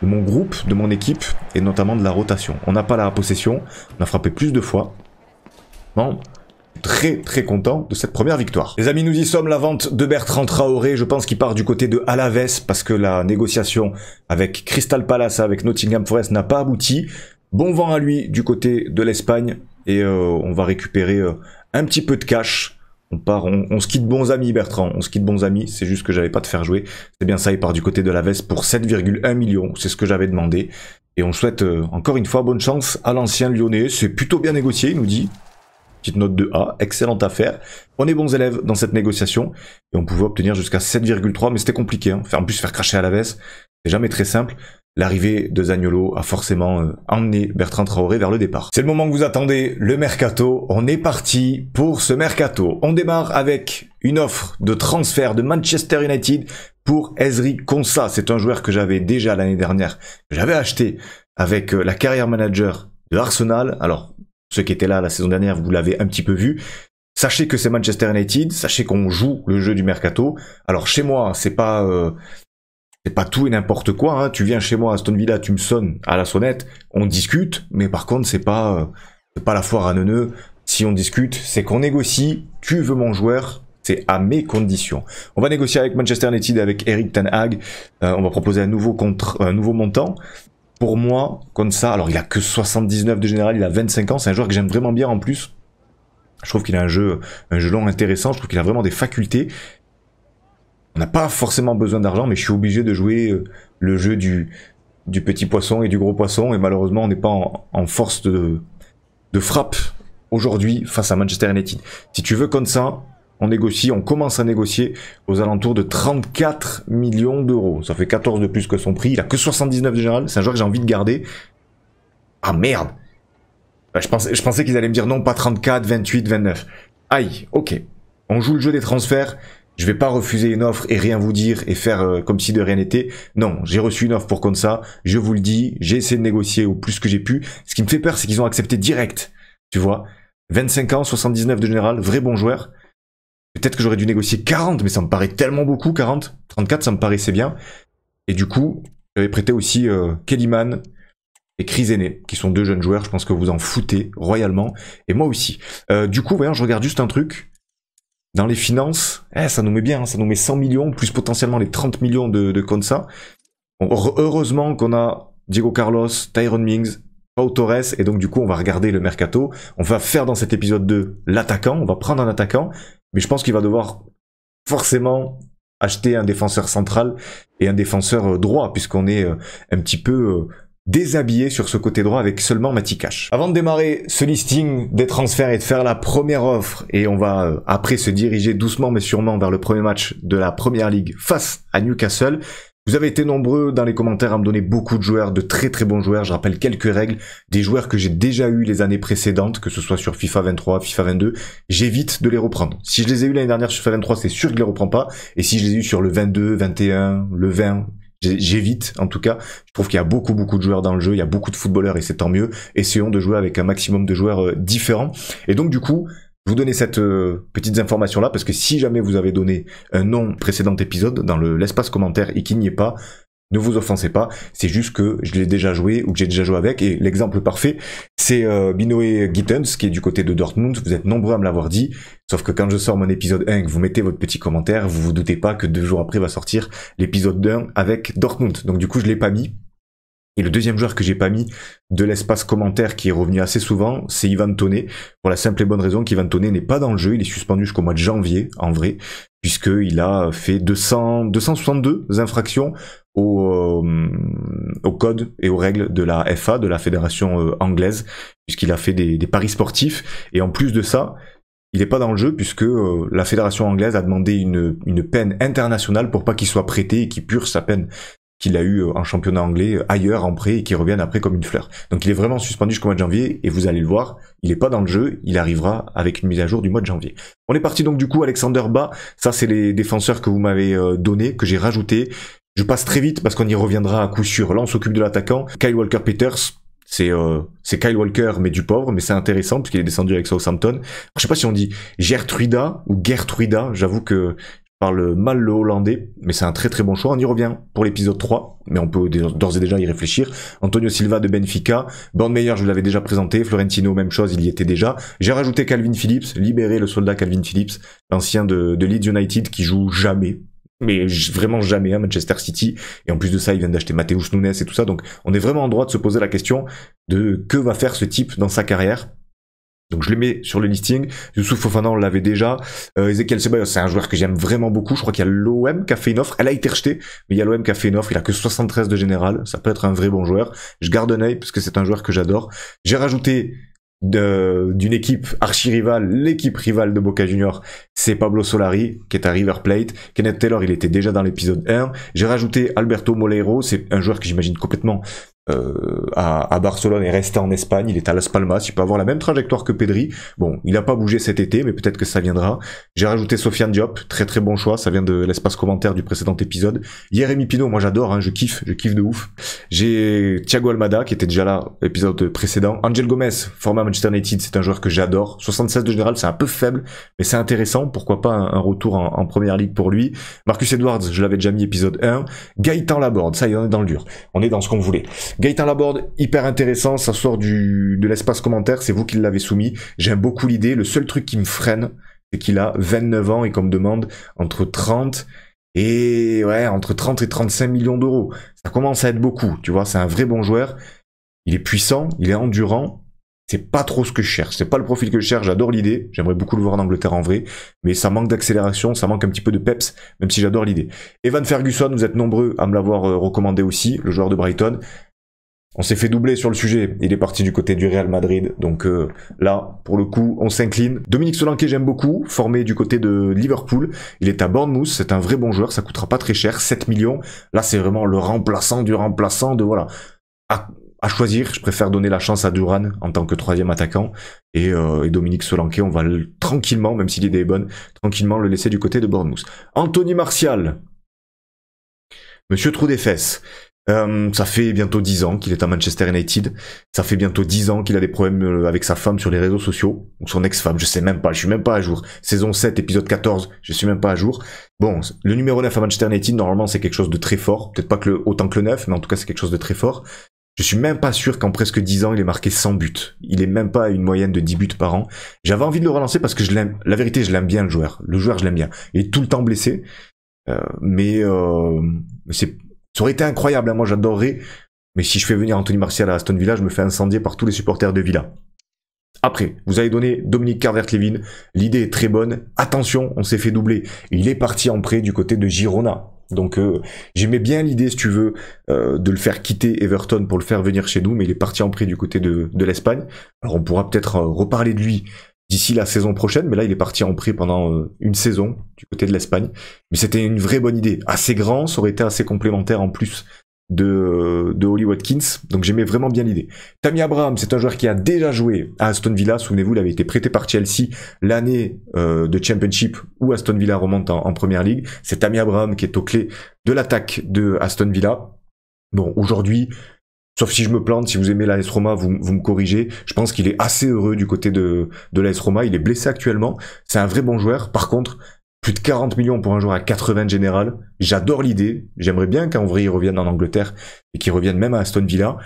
Speaker 1: mon groupe, de mon équipe et notamment de la rotation. On n'a pas la possession, on a frappé plus de fois. Bon, très très content de cette première victoire. Les amis, nous y sommes, la vente de Bertrand Traoré, je pense qu'il part du côté de Alaves parce que la négociation avec Crystal Palace, avec Nottingham Forest n'a pas abouti. Bon vent à lui du côté de l'Espagne, et euh, on va récupérer euh, un petit peu de cash. On part, on, se quitte bons amis Bertrand, on se quitte bons amis, c'est juste que j'avais pas de faire jouer. C'est bien ça, il part du côté de la veste pour 7,1 millions, c'est ce que j'avais demandé. Et on souhaite euh, encore une fois bonne chance à l'ancien lyonnais, c'est plutôt bien négocié, il nous dit. Petite note de A, excellente affaire. On est bons élèves dans cette négociation, et on pouvait obtenir jusqu'à 7,3, mais c'était compliqué, hein. en plus faire cracher à la veste, c'est jamais très simple. L'arrivée de Zagnolo a forcément euh, emmené Bertrand Traoré vers le départ. C'est le moment que vous attendez, le mercato. On est parti pour ce mercato. On démarre avec une offre de transfert de Manchester United pour Ezri Konsa. C'est un joueur que j'avais déjà l'année dernière, j'avais acheté avec euh, la carrière manager de Arsenal. Alors, ceux qui étaient là la saison dernière, vous l'avez un petit peu vu. Sachez que c'est Manchester United, sachez qu'on joue le jeu du mercato. Alors chez moi, c'est pas euh, c'est pas tout et n'importe quoi. Hein. Tu viens chez moi à Stone Villa, tu me sonnes à la sonnette, on discute, mais par contre, c'est pas, euh, pas la foire à neuneux. Si on discute, c'est qu'on négocie. Tu veux mon joueur, c'est à mes conditions. On va négocier avec Manchester United, avec Eric Ten Hag. Euh, on va proposer un nouveau, contre, un nouveau montant. Pour moi, comme ça, alors il a que 79 de général, il a 25 ans. C'est un joueur que j'aime vraiment bien en plus. Je trouve qu'il a un jeu, un jeu long intéressant. Je trouve qu'il a vraiment des facultés. On n'a pas forcément besoin d'argent, mais je suis obligé de jouer euh, le jeu du, petit poisson et du gros poisson. Et malheureusement, on n'est pas en, force de, frappe aujourd'hui face à Manchester United. Si tu veux comme ça, on négocie, on commence à négocier aux alentours de 34 millions d'euros. Ça fait 14 de plus que son prix. Il a que 79 de général. C'est un joueur que j'ai envie de garder. Ah merde bah, Je pensais, je pensais qu'ils allaient me dire non, pas 34, 28, 29. Aïe, ok. On joue le jeu des transferts. Je vais pas refuser une offre et rien vous dire et faire euh, comme si de rien n'était. Non, j'ai reçu une offre pour comme ça, je vous le dis, j'ai essayé de négocier au plus que j'ai pu. Ce qui me fait peur, c'est qu'ils ont accepté direct, tu vois. 25 ans, 79 de général, vrai bon joueur. Peut-être que j'aurais dû négocier 40, mais ça me paraît tellement beaucoup, 40. 34, ça me paraissait bien. Et du coup, j'avais prêté aussi euh, Kellyman et Chris Criséné, qui sont deux jeunes joueurs, je pense que vous en foutez royalement. Et moi aussi. Euh, du coup, voyons, je regarde juste un truc. Dans les finances, eh, ça nous met bien, hein, ça nous met 100 millions, plus potentiellement les 30 millions de, de Consa. Heureusement qu'on a Diego Carlos, Tyron Mings, Pau Torres, et donc du coup on va regarder le mercato. On va faire dans cet épisode 2 l'attaquant, on va prendre un attaquant, mais je pense qu'il va devoir forcément acheter un défenseur central et un défenseur euh, droit, puisqu'on est euh, un petit peu euh, déshabillé sur ce côté droit avec seulement Cash. Avant de démarrer ce listing des transferts et de faire la première offre, et on va euh, après se diriger doucement mais sûrement vers le premier match de la première ligue face à Newcastle, vous avez été nombreux dans les commentaires à me donner beaucoup de joueurs, de très très bons joueurs. Je rappelle quelques règles, des joueurs que j'ai déjà eu les années précédentes, que ce soit sur FIFA 23, FIFA 22. J'évite de les reprendre. Si je les ai eu l'année dernière sur FIFA 23, c'est sûr que je les reprends pas. Et si je les ai eu sur le 22, 21, le 20, J'évite, en tout cas. Je trouve qu'il y a beaucoup, beaucoup de joueurs dans le jeu. Il y a beaucoup de footballeurs et c'est tant mieux. Essayons de jouer avec un maximum de joueurs euh, différents. Et donc, du coup, je vous donner cette euh, petite information là parce que si jamais vous avez donné un nom précédent épisode dans l'espace commentaire et qu'il n'y est pas, ne vous offensez pas, c'est juste que je l'ai déjà joué ou que j'ai déjà joué avec. Et l'exemple parfait, c'est euh, Binoé Gittens qui est du côté de Dortmund. Vous êtes nombreux à me l'avoir dit. Sauf que quand je sors mon épisode 1 et que vous mettez votre petit commentaire, vous vous doutez pas que deux jours après va sortir l'épisode 1 avec Dortmund. Donc du coup, je l'ai pas mis. Et le deuxième joueur que j'ai pas mis de l'espace commentaire qui est revenu assez souvent, c'est Ivan Tonnet. Pour la simple et bonne raison qu'Ivan Tonnet n'est pas dans le jeu, il est suspendu jusqu'au mois de janvier, en vrai, puisqu'il a fait 200, 262 infractions au, euh, au, code et aux règles de la FA, de la fédération euh, anglaise, puisqu'il a fait des, paris sportifs. Et en plus de ça, il n'est pas dans le jeu puisque euh, la fédération anglaise a demandé une, une peine internationale pour pas qu'il soit prêté et qu'il pure sa peine qu'il a eu en championnat anglais ailleurs en prêt et qui revienne après comme une fleur. Donc il est vraiment suspendu jusqu'au mois de janvier et vous allez le voir, il n'est pas dans le jeu, il arrivera avec une mise à jour du mois de janvier. On est parti donc du coup Alexander Ba, ça c'est les défenseurs que vous m'avez donné, que j'ai rajouté. Je passe très vite parce qu'on y reviendra à coup sûr. Là, on s'occupe de l'attaquant. Kyle Walker-Peters, euh, c'est Kyle Walker, mais du pauvre, mais c'est intéressant puisqu'il qu'il est descendu avec Southampton. Je sais pas si on dit Gertruida ou Gertruida, j'avoue que je parle mal le hollandais, mais c'est un très très bon choix. On y revient pour l'épisode 3, mais on peut d'ores et déjà y réfléchir. Antonio Silva de Benfica, meilleur je vous l'avais déjà présenté, Florentino, même chose, il y était déjà. J'ai rajouté Calvin Phillips, libéré le soldat Calvin Phillips, l'ancien de Leeds United qui joue jamais, mais vraiment jamais à Manchester City. Et en plus de ça, ils viennent d'acheter Mateusz Nunes et tout ça. Donc on est vraiment en droit de se poser la question de que va faire ce type dans sa carrière. Donc je le mets sur le listing. Youssouf Fofana, on l'avait déjà. Euh, Ezekiel c'est un joueur que j'aime vraiment beaucoup. Je crois qu'il y a l'OM qui a fait une offre. Elle a été rejetée, mais il y a l'OM qui a fait une offre. Il a que 73 de général. Ça peut être un vrai bon joueur. Je garde un parce que c'est un joueur que j'adore. J'ai rajouté d'une équipe archi-rivale, l'équipe rivale de Boca Junior, c'est Pablo Solari, qui est à River Plate. Kenneth Taylor, il était déjà dans l'épisode 1. J'ai rajouté Alberto Molero, c'est un joueur que j'imagine complètement euh, à, Barcelone et resté en Espagne, il est à Las Palmas, il peut avoir la même trajectoire que Pedri. Bon, il n'a pas bougé cet été, mais peut-être que ça viendra. J'ai rajouté Sofiane Diop, très très bon choix, ça vient de l'espace commentaire du précédent épisode. Jérémy Pino, moi j'adore, hein, je kiffe, je kiffe de ouf. J'ai Thiago Almada, qui était déjà là, épisode précédent. Angel Gomez, format Manchester United, c'est un joueur que j'adore. 76 de général, c'est un peu faible, mais c'est intéressant, pourquoi pas un, retour en, première ligue pour lui. Marcus Edwards, je l'avais déjà mis épisode 1. Gaëtan Laborde, ça y est, on est dans le dur. On est dans ce qu'on voulait. Gaëtan Laborde, hyper intéressant, ça sort du, de l'espace commentaire, c'est vous qui l'avez soumis. J'aime beaucoup l'idée. Le seul truc qui me freine, c'est qu'il a 29 ans et qu'on me demande entre 30 et ouais, entre 30 et 35 millions d'euros. Ça commence à être beaucoup, tu vois, c'est un vrai bon joueur. Il est puissant, il est endurant. C'est pas trop ce que je cherche, c'est pas le profil que je cherche, j'adore l'idée, j'aimerais beaucoup le voir en Angleterre en vrai, mais ça manque d'accélération, ça manque un petit peu de peps, même si j'adore l'idée. Evan Ferguson, vous êtes nombreux à me l'avoir euh, recommandé aussi, le joueur de Brighton, on s'est fait doubler sur le sujet. Il est parti du côté du Real Madrid. Donc euh, là, pour le coup, on s'incline. Dominique Solanke, j'aime beaucoup, formé du côté de Liverpool. Il est à Bournemouth. C'est un vrai bon joueur. Ça coûtera pas très cher, 7 millions. Là, c'est vraiment le remplaçant du remplaçant de voilà. À, choisir, je préfère donner la chance à Duran en tant que troisième attaquant. Et, euh, Dominique Solanke, on va le, tranquillement, même si l'idée est bonne, tranquillement le laisser du côté de Bournemouth. Anthony Martial. Monsieur Trou des Fesses. Euh, ça fait bientôt 10 ans qu'il est à Manchester United. Ça fait bientôt 10 ans qu'il a des problèmes euh, avec sa femme sur les réseaux sociaux. Ou son ex-femme, je sais même pas, je suis même pas à jour. Saison 7, épisode 14, je suis même pas à jour. Bon, le numéro 9 à Manchester United, normalement c'est quelque chose de très fort. Peut-être pas que le, autant que le 9, mais en tout cas c'est quelque chose de très fort. Je suis même pas sûr qu'en presque 10 ans, il ait marqué 100 buts. Il est même pas à une moyenne de 10 buts par an. J'avais envie de le relancer parce que je l'aime. La vérité, je l'aime bien le joueur. Le joueur, je l'aime bien. Il est tout le temps blessé. Euh, mais euh, c'est ça aurait été incroyable, hein, moi j'adorerais. Mais si je fais venir Anthony Martial à Aston Villa, je me fais incendier par tous les supporters de Villa. Après, vous avez donné Dominique Carver-Clevin, L'idée est très bonne. Attention, on s'est fait doubler. Il est parti en prêt du côté de Girona. Donc euh, j'aimais bien l'idée, si tu veux, euh, de le faire quitter Everton pour le faire venir chez nous, mais il est parti en prêt du côté de, l'Espagne. Alors on pourra peut-être euh, reparler de lui d'ici la saison prochaine, mais là il est parti en prêt pendant euh, une saison du côté de l'Espagne. Mais c'était une vraie bonne idée, assez grand, ça aurait été assez complémentaire en plus de, euh, de Holly Watkins, donc j'aimais vraiment bien l'idée. Tammy Abraham, c'est un joueur qui a déjà joué à Aston Villa, souvenez-vous, il avait été prêté par Chelsea l'année euh, de Championship où Aston Villa remonte en, Première Ligue. C'est Tammy Abraham qui est au clé de l'attaque de Aston Villa. Bon, aujourd'hui, Sauf si je me plante, si vous aimez l'AS Roma, vous, vous, me corrigez. Je pense qu'il est assez heureux du côté de, de l'AS Roma. Il est blessé actuellement. C'est un vrai bon joueur. Par contre, plus de 40 millions pour un joueur à 80 général. J'adore l'idée. J'aimerais bien qu'en vrai, il revienne en Angleterre et qu'il revienne même à Aston Villa.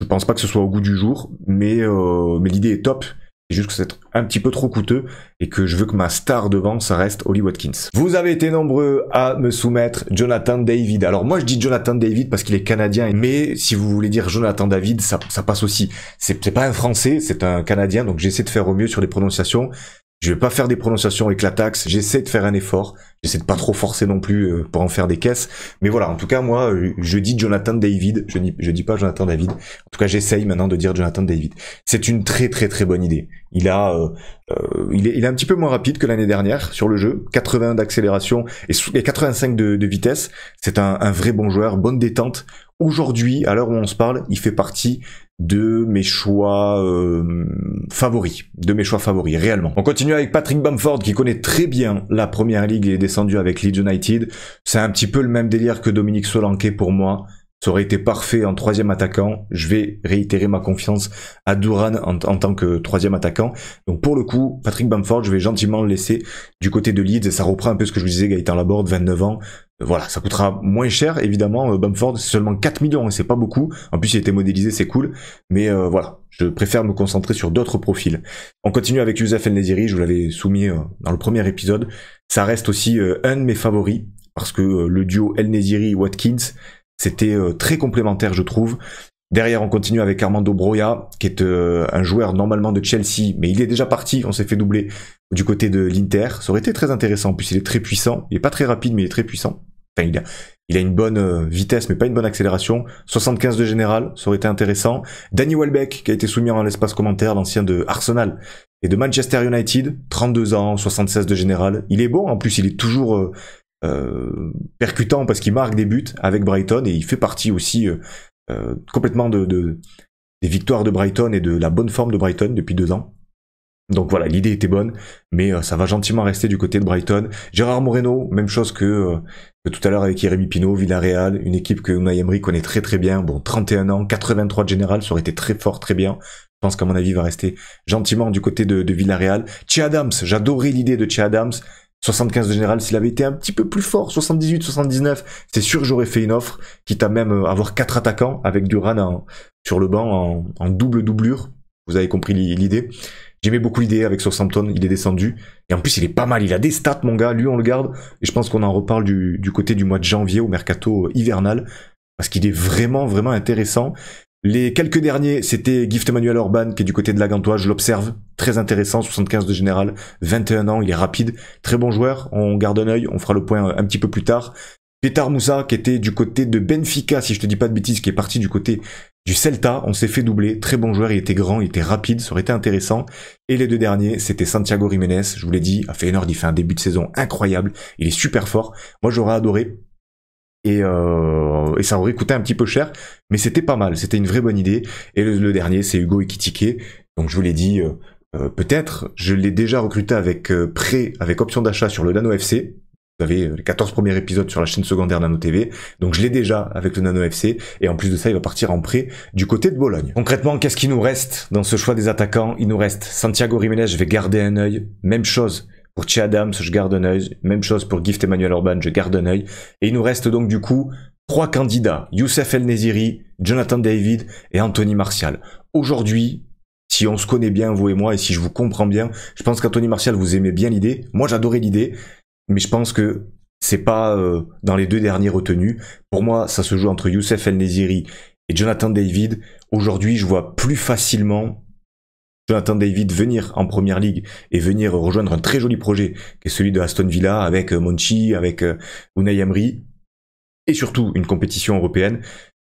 Speaker 1: Je pense pas que ce soit au goût du jour, mais, euh, mais l'idée est top. C'est juste que c'est un petit peu trop coûteux et que je veux que ma star devant, ça reste Holly Watkins. Vous avez été nombreux à me soumettre Jonathan David. Alors moi je dis Jonathan David parce qu'il est canadien, mais si vous voulez dire Jonathan David, ça, ça passe aussi. C'est pas un français, c'est un canadien, donc j'essaie de faire au mieux sur les prononciations. Je vais pas faire des prononciations avec la taxe, j'essaie de faire un effort, j'essaie de pas trop forcer non plus euh, pour en faire des caisses, mais voilà, en tout cas moi euh, je dis Jonathan David, je dis, dis pas Jonathan David, en tout cas j'essaye maintenant de dire Jonathan David. C'est une très très très bonne idée. Il a, euh, il, est, un petit peu moins rapide que l'année dernière sur le jeu, 80 d'accélération et 85 de, de vitesse, c'est un, un vrai bon joueur, bonne détente, aujourd'hui, à l'heure où on se parle, il fait partie de mes choix euh, favoris, de mes choix favoris réellement. On continue avec Patrick Bamford qui connaît très bien la première ligue et est descendu avec Leeds United. C'est un petit peu le même délire que Dominique Solanke pour moi. Ça aurait été parfait en troisième attaquant. Je vais réitérer ma confiance à Duran en, tant que troisième attaquant. Donc pour le coup, Patrick Bamford, je vais gentiment le laisser du côté de Leeds. Ça reprend un peu ce que je vous disais, Gaëtan Laborde, 29 ans. Euh, voilà, ça coûtera moins cher, évidemment. Euh, Bamford, c'est seulement 4 millions, hein, c'est pas beaucoup. En plus, il été modélisé, c'est cool. Mais euh, voilà, je préfère me concentrer sur d'autres profils. On continue avec Youssef El Neziri, je vous l'avais soumis dans le premier épisode. Ça reste aussi un de mes favoris, parce que le duo El Neziri-Watkins, c'était euh, très complémentaire, je trouve. Derrière, on continue avec Armando Broya, qui est euh, un joueur normalement de Chelsea, mais il est déjà parti, on s'est fait doubler du côté de l'Inter. Ça aurait été très intéressant, en il est très puissant. Il est pas très rapide, mais il est très puissant. Enfin, il a, une bonne euh, vitesse, mais pas une bonne accélération. 75 de général, ça aurait été intéressant. Danny Welbeck, qui a été soumis en l'espace commentaire, l'ancien de Arsenal et de Manchester United, 32 ans, 76 de général. Il est bon, en plus il est toujours, euh, percutant parce qu'il marque des buts avec Brighton et il fait partie aussi euh, euh, complètement de, des victoires de Brighton et de la bonne forme de Brighton depuis deux ans. Donc voilà, l'idée était bonne, mais ça va gentiment rester du côté de Brighton. Gérard Moreno, même chose que, tout à l'heure avec Jérémy Pino, Villarreal, une équipe que Unai connaît très très bien. Bon, 31 ans, 83 de général, ça aurait été très fort, très bien. Je pense qu'à mon avis, il va rester gentiment du côté de, de Villarreal. Chia Adams, j'adorais l'idée de Chia Adams. 75 de général, s'il avait été un petit peu plus fort, 78, 79, c'est sûr j'aurais fait une offre, quitte à même euh, avoir quatre attaquants avec Duran en, sur le banc en, double doublure. Vous avez compris l'idée. J'aimais beaucoup l'idée avec Southampton, il est descendu. Et en plus, il est pas mal, il a des stats, mon gars. Lui, on le garde. Et je pense qu'on en reparle du côté du mois de janvier au mercato hivernal parce qu'il est vraiment vraiment intéressant les quelques derniers, c'était Gift Emmanuel Orban, qui est du côté de la je l'observe, très intéressant, 75 de général, 21 ans, il est rapide, très bon joueur, on garde un oeil, on fera le point euh, un petit peu plus tard. Petar Moussa, qui était du côté de Benfica, si je te dis pas de bêtises, qui est parti du côté du Celta, on s'est fait doubler, très bon joueur, il était grand, il était rapide, ça aurait été intéressant. Et les deux derniers, c'était Santiago Jiménez, je vous l'ai dit, à Feyenoord, il fait un début de saison incroyable, il est super fort. Moi, j'aurais adoré euh, et, ça aurait coûté un petit peu cher, mais c'était pas mal, c'était une vraie bonne idée. Et le, dernier, c'est Hugo Ekitike. Donc je vous l'ai dit, euh, euh, peut-être, je l'ai déjà recruté avec prêt, avec option d'achat sur le Nano FC. Vous avez les 14 premiers épisodes sur la chaîne secondaire Nano TV. Donc je l'ai déjà avec le Nano FC. Et en plus de ça, il va partir en prêt du côté de Bologne. Concrètement, qu'est-ce qui nous reste dans ce choix des attaquants Il nous reste Santiago Riménez, je vais garder un œil. Même chose, pour Chia Adams, je garde un œil. Même chose pour Gift Emmanuel Orban, je garde un œil. Et il nous reste donc du coup trois candidats. Youssef El Neziri, Jonathan David et Anthony Martial. Aujourd'hui, si on se connaît bien, vous et moi, et si je vous comprends bien, je pense qu'Anthony Martial, vous aimez bien l'idée. Moi, j'adorais l'idée. Mais je pense que c'est pas euh, dans les deux derniers retenus. Pour moi, ça se joue entre Youssef El Neziri et Jonathan David. Aujourd'hui, je vois plus facilement Jonathan David venir en première ligue et venir rejoindre un très joli projet qui est celui de Aston Villa avec euh, Monchi, avec euh, Unai Emery et surtout une compétition européenne.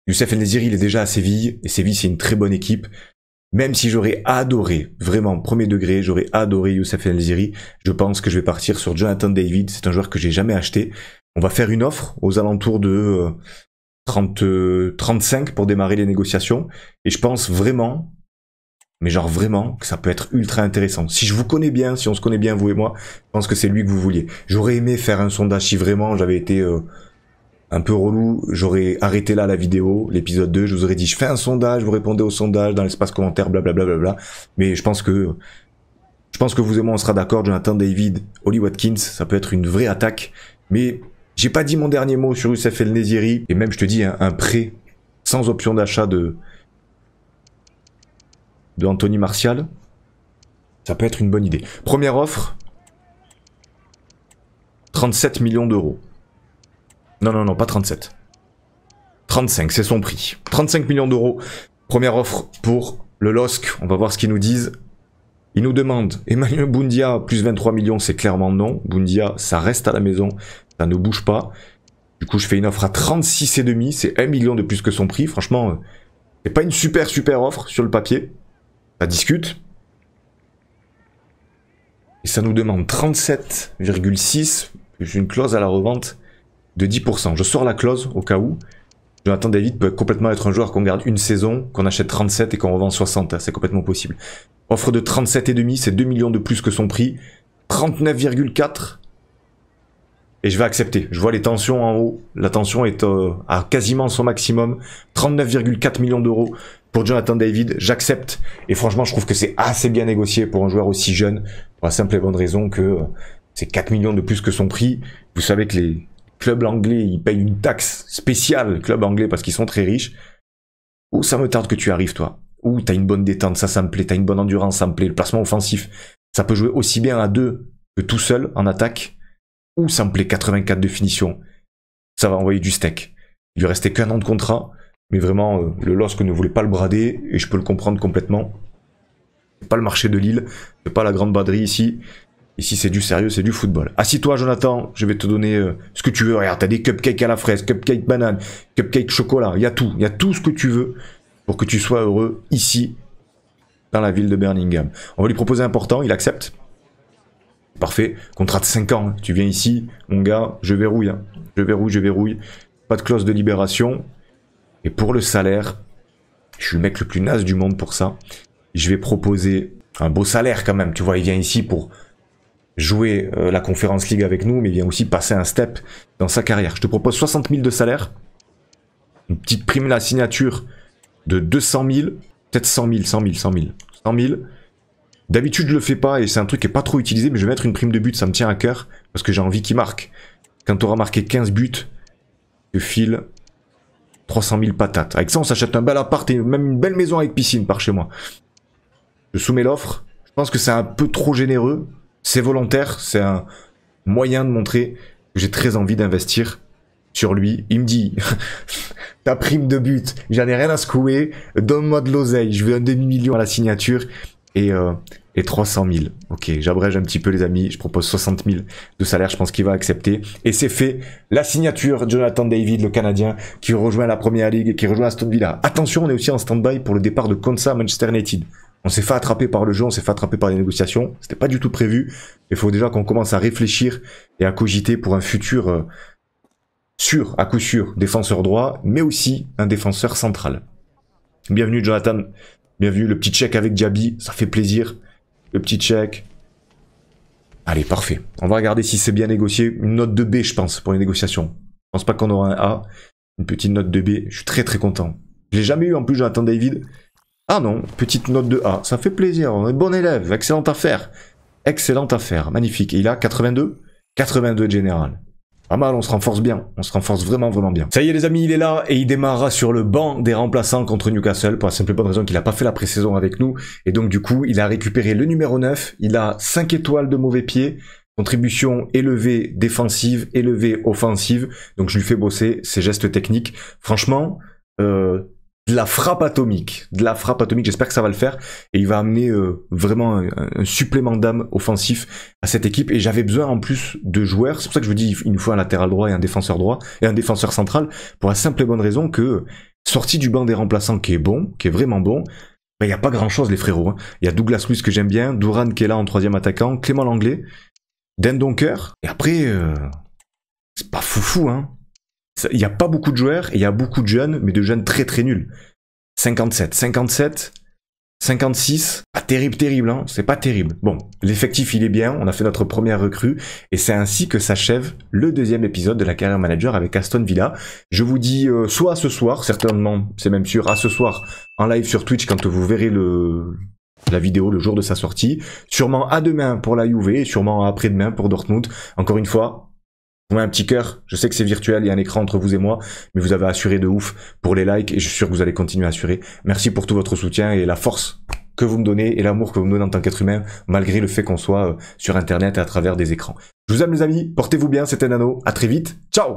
Speaker 1: Youssef El il est déjà à Séville et Séville, c'est une très bonne équipe. Même si j'aurais adoré, vraiment, premier degré, j'aurais adoré Youssef El je pense que je vais partir sur Jonathan David. C'est un joueur que j'ai jamais acheté. On va faire une offre aux alentours de 30, euh, 35 pour démarrer les négociations. Et je pense vraiment mais genre vraiment que ça peut être ultra intéressant. Si je vous connais bien, si on se connaît bien vous et moi, je pense que c'est lui que vous vouliez. J'aurais aimé faire un sondage si vraiment j'avais été euh, un peu relou, j'aurais arrêté là la vidéo, l'épisode 2, je vous aurais dit je fais un sondage, vous répondez au sondage dans l'espace commentaire, blablabla. Bla, bla, bla, mais je pense que je pense que vous et moi on sera d'accord, Jonathan David, Holly Watkins, ça peut être une vraie attaque, mais j'ai pas dit mon dernier mot sur Youssef El Neziri, et même je te dis un prêt sans option d'achat de de Anthony Martial, ça peut être une bonne idée. Première offre, 37 millions d'euros. Non, non, non, pas 37. 35, c'est son prix. 35 millions d'euros. Première offre pour le LOSC. On va voir ce qu'ils nous disent. Ils nous demandent Emmanuel Boundia plus 23 millions, c'est clairement non. Boundia, ça reste à la maison, ça ne bouge pas. Du coup, je fais une offre à 36,5, c'est 1 million de plus que son prix. Franchement, euh, c'est pas une super, super offre sur le papier discute. Et ça nous demande 37,6 une clause à la revente de 10%. Je sors la clause au cas où. Jonathan David peut complètement être un joueur qu'on garde une saison, qu'on achète 37 et qu'on revend 60. Hein, c'est complètement possible. Offre de 37,5, c'est 2 millions de plus que son prix. 39,4. Et je vais accepter. Je vois les tensions en haut. La tension est euh, à quasiment son maximum. 39,4 millions d'euros. Pour Jonathan David, j'accepte. Et franchement, je trouve que c'est assez bien négocié pour un joueur aussi jeune, pour la simple et bonne raison que euh, c'est 4 millions de plus que son prix. Vous savez que les clubs anglais, ils payent une taxe spéciale, clubs anglais, parce qu'ils sont très riches. Ou ça me tarde que tu arrives, toi. Ou t'as une bonne détente, ça, ça me plaît. T'as une bonne endurance, ça me plaît. Le placement offensif, ça peut jouer aussi bien à deux que tout seul en attaque. Ou ça me plaît, 84 de finition. Ça va envoyer du steak. Il lui restait qu'un an de contrat. Mais vraiment, euh, le LOSC ne voulait pas le brader, et je peux le comprendre complètement. C'est pas le marché de Lille, c'est pas la grande batterie ici. Ici, c'est du sérieux, c'est du football. Assis-toi, Jonathan, je vais te donner euh, ce que tu veux. Regarde, t'as des cupcakes à la fraise, cupcakes banane, cupcakes chocolat, il y a tout, il y a tout ce que tu veux pour que tu sois heureux ici, dans la ville de Birmingham. On va lui proposer un portant, il accepte. Parfait, contrat de 5 ans, hein. tu viens ici, mon gars, je verrouille, hein. je verrouille, je verrouille. Pas de clause de libération, et pour le salaire, je suis le mec le plus naze du monde pour ça. Je vais proposer un beau salaire quand même. Tu vois, il vient ici pour jouer euh, la Conférence League avec nous, mais il vient aussi passer un step dans sa carrière. Je te propose 60 000 de salaire, une petite prime la signature de 200 000, peut-être 100 000, 100 000, 100 000, 100 000. D'habitude, je le fais pas et c'est un truc qui est pas trop utilisé, mais je vais mettre une prime de but, ça me tient à cœur parce que j'ai envie qu'il marque. Quand tu auras marqué 15 buts, tu files... 300 000 patates. Avec ça, on s'achète un bel appart et même une belle maison avec piscine par chez moi. Je soumets l'offre. Je pense que c'est un peu trop généreux. C'est volontaire. C'est un moyen de montrer que j'ai très envie d'investir sur lui. Il me dit, [laughs] ta prime de but, j'en ai rien à secouer. Donne-moi de l'oseille. Je veux un demi-million à la signature et, euh, et 300 000. Ok, j'abrège un petit peu les amis, je propose 60 000 de salaire, je pense qu'il va accepter. Et c'est fait, la signature Jonathan David, le Canadien, qui rejoint la Première Ligue et qui rejoint Aston Villa. Attention, on est aussi en stand-by pour le départ de Konsa Manchester United. On s'est fait attraper par le jeu, on s'est fait attraper par les négociations, c'était pas du tout prévu. Il faut déjà qu'on commence à réfléchir et à cogiter pour un futur euh, sûr, à coup sûr, défenseur droit, mais aussi un défenseur central. Bienvenue Jonathan Bien vu, le petit check avec Diaby, ça fait plaisir. Le petit check. Allez, parfait. On va regarder si c'est bien négocié. Une note de B, je pense, pour les négociations. Je pense pas qu'on aura un A. Une petite note de B. Je suis très très content. Je l'ai jamais eu en plus, j'attends David. Ah non, petite note de A. Ça fait plaisir. On est bon élève. Excellente affaire. Excellente affaire. Magnifique. Et il a 82 82 de général. Pas mal, on se renforce bien. On se renforce vraiment, vraiment bien. Ça y est, les amis, il est là et il démarrera sur le banc des remplaçants contre Newcastle pour la simple bonne raison qu'il n'a pas fait la pré-saison avec nous. Et donc, du coup, il a récupéré le numéro 9. Il a 5 étoiles de mauvais pied. Contribution élevée défensive, élevée offensive. Donc, je lui fais bosser ses gestes techniques. Franchement, euh, de la frappe atomique. De la frappe atomique, j'espère que ça va le faire. Et il va amener euh, vraiment un, supplément d'âme offensif à cette équipe. Et j'avais besoin en plus de joueurs. C'est pour ça que je vous dis, une fois un latéral droit et un défenseur droit et un défenseur central pour la simple et bonne raison que sorti du banc des remplaçants qui est bon, qui est vraiment bon, ben, il y n'y a pas grand chose les frérots. Hein. Il y a Douglas Ruiz que j'aime bien, Duran qui est là en troisième attaquant, Clément Langlais, Dan Donker. Et après, euh, c'est pas foufou, hein. Il n'y a pas beaucoup de joueurs et il y a beaucoup de jeunes, mais de jeunes très très nuls. 57, 57, 56, pas terrible, terrible, hein c'est pas terrible. Bon, l'effectif il est bien, on a fait notre première recrue, et c'est ainsi que s'achève le deuxième épisode de la carrière manager avec Aston Villa. Je vous dis euh, soit ce soir, certainement, c'est même sûr, à ce soir, en live sur Twitch quand vous verrez le, la vidéo le jour de sa sortie, sûrement à demain pour la UV, sûrement après-demain pour Dortmund. Encore une fois, un petit cœur, je sais que c'est virtuel, il y a un écran entre vous et moi, mais vous avez assuré de ouf pour les likes et je suis sûr que vous allez continuer à assurer. Merci pour tout votre soutien et la force que vous me donnez et l'amour que vous me donnez en tant qu'être humain, malgré le fait qu'on soit euh, sur Internet et à travers des écrans. Je vous aime les amis, portez-vous bien, c'était Nano, à très vite, ciao